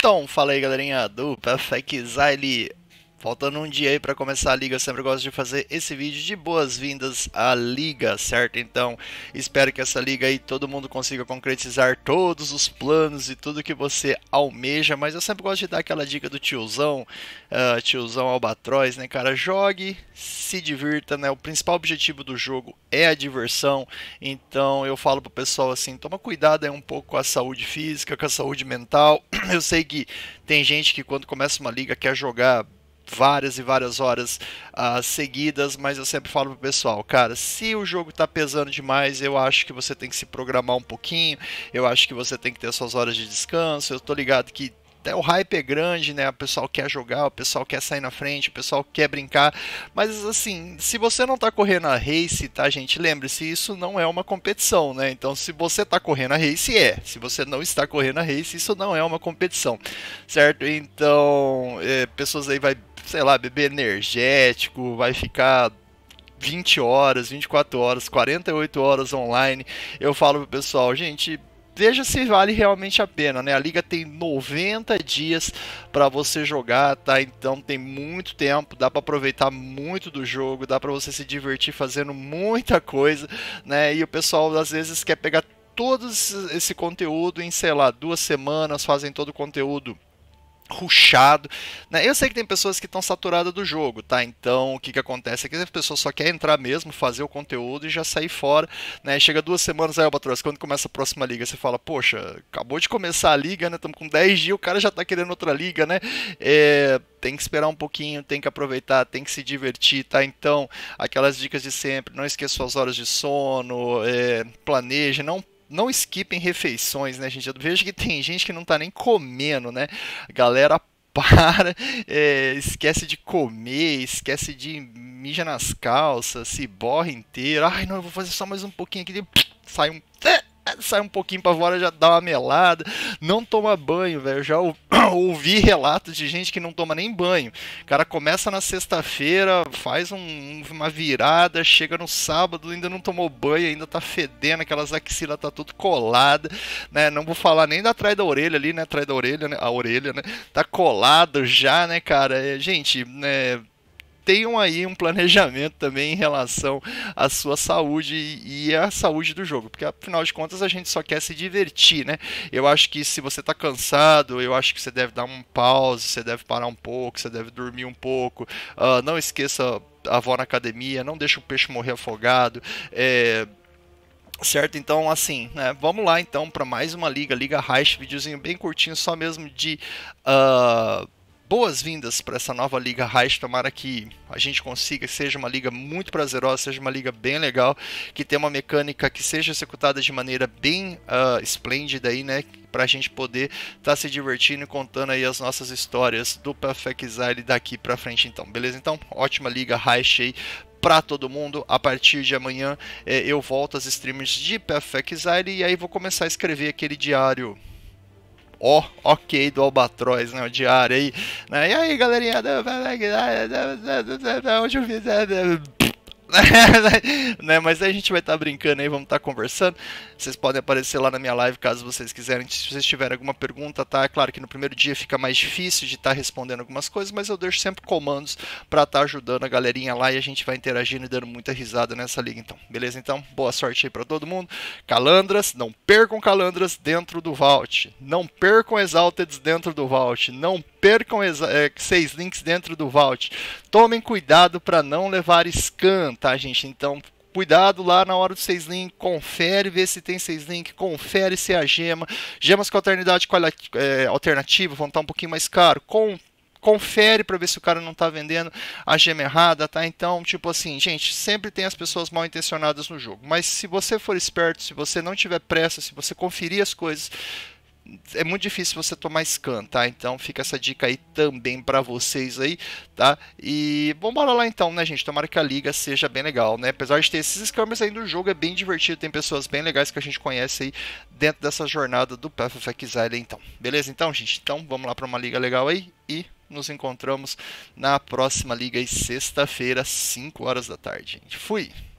Então, fala aí galerinha do Perfect Faltando um dia aí para começar a liga, eu sempre gosto de fazer esse vídeo de boas-vindas à liga, certo? Então, espero que essa liga aí todo mundo consiga concretizar todos os planos e tudo que você almeja, mas eu sempre gosto de dar aquela dica do tiozão, uh, tiozão albatroz, né, cara? Jogue, se divirta, né? O principal objetivo do jogo é a diversão, então eu falo pro pessoal assim, toma cuidado aí um pouco com a saúde física, com a saúde mental. Eu sei que tem gente que quando começa uma liga quer jogar várias e várias horas uh, seguidas, mas eu sempre falo pro pessoal, cara, se o jogo tá pesando demais, eu acho que você tem que se programar um pouquinho, eu acho que você tem que ter suas horas de descanso, eu tô ligado que até o hype é grande, né? O pessoal quer jogar, o pessoal quer sair na frente, o pessoal quer brincar. Mas assim, se você não tá correndo a race, tá, gente? Lembre-se, isso não é uma competição, né? Então, se você tá correndo a race, é. Se você não está correndo a race, isso não é uma competição, certo? Então, é, pessoas aí vai, sei lá, beber energético, vai ficar 20 horas, 24 horas, 48 horas online. Eu falo pro pessoal, gente, veja se vale realmente a pena, né? A liga tem 90 dias para você jogar, tá? Então tem muito tempo, dá para aproveitar muito do jogo, dá para você se divertir fazendo muita coisa, né? E o pessoal às vezes quer pegar todo esse conteúdo em, sei lá, duas semanas, fazem todo o conteúdo ruchado. Né? Eu sei que tem pessoas que estão saturadas do jogo, tá? Então o que, que acontece é que a pessoa só quer entrar mesmo, fazer o conteúdo e já sair fora. Né? Chega duas semanas aí, Albatroz, quando começa a próxima liga, você fala, poxa, acabou de começar a liga, né? Estamos com 10 dias, o cara já está querendo outra liga, né? É, tem que esperar um pouquinho, tem que aproveitar, tem que se divertir, tá? Então, aquelas dicas de sempre, não esqueça suas horas de sono, é, planeje, não não skipem refeições, né, gente? Eu vejo que tem gente que não tá nem comendo, né? A galera para, é, esquece de comer, esquece de mija nas calças, se borra inteiro. Ai, não, eu vou fazer só mais um pouquinho aqui. Sai um. É, sai um pouquinho pra fora, já dá uma melada. Não toma banho, velho. Já ouvi relatos de gente que não toma nem banho. O cara começa na sexta-feira, faz um, uma virada, chega no sábado, ainda não tomou banho, ainda tá fedendo, aquelas axilas tá tudo colada, né? Não vou falar nem da trás da orelha ali, né? Atrás da orelha, né? A orelha, né? Tá colado já, né, cara? É, gente, né? tenham aí um planejamento também em relação à sua saúde e à saúde do jogo, porque afinal de contas a gente só quer se divertir, né? Eu acho que se você está cansado, eu acho que você deve dar um pause, você deve parar um pouco, você deve dormir um pouco. Uh, não esqueça a avó na academia, não deixa o peixe morrer afogado. É... Certo? Então, assim, né? vamos lá então para mais uma liga, Liga Reich, videozinho bem curtinho, só mesmo de. Uh boas-vindas para essa nova Liga Raiz. Tomara que a gente consiga seja uma liga muito prazerosa, seja uma liga bem legal, que tenha uma mecânica que seja executada de maneira bem uh, esplêndida aí, né? Pra gente poder estar tá se divertindo e contando aí as nossas histórias do Perfect Exile daqui pra frente, então, beleza? Então, ótima Liga Raiz aí para todo mundo. A partir de amanhã eh, eu volto às streamers de Perfect Exile e aí vou começar a escrever aquele diário ó, ok do Albatroz, né? O diário aí. Né? E aí, galerinha, hoje eu fiz. né? Mas aí a gente vai estar tá brincando aí, vamos estar tá conversando. Vocês podem aparecer lá na minha live caso vocês quiserem. Se vocês tiverem alguma pergunta, tá? É claro que no primeiro dia fica mais difícil de estar tá respondendo algumas coisas, mas eu deixo sempre comandos para estar tá ajudando a galerinha lá e a gente vai interagindo e dando muita risada nessa liga, então. Beleza? Então, boa sorte aí para todo mundo. Calandras, não percam Calandras dentro do Vault. Não percam Exalted dentro do Vault. Não percam é, seis links dentro do Vault. Tomem cuidado para não levar scan, tá, gente? Então, cuidado lá na hora do 6 link, confere, vê se tem 6 link, confere se é a gema. Gemas com alternidade é, alternativa vão estar tá um pouquinho mais caro. Com confere para ver se o cara não está vendendo a gema errada, tá? Então, tipo assim, gente, sempre tem as pessoas mal intencionadas no jogo. Mas se você for esperto, se você não tiver pressa, se você conferir as coisas, é muito difícil você tomar scan, tá? Então fica essa dica aí também para vocês aí, tá? E bom, bora lá então, né, gente? Tomara que a liga seja bem legal, né? Apesar de ter esses scammers aí no jogo, é bem divertido, tem pessoas bem legais que a gente conhece aí dentro dessa jornada do Path Island. então. Beleza então, gente? Então vamos lá para uma liga legal aí e nos encontramos na próxima liga aí sexta-feira, 5 horas da tarde. Gente. Fui.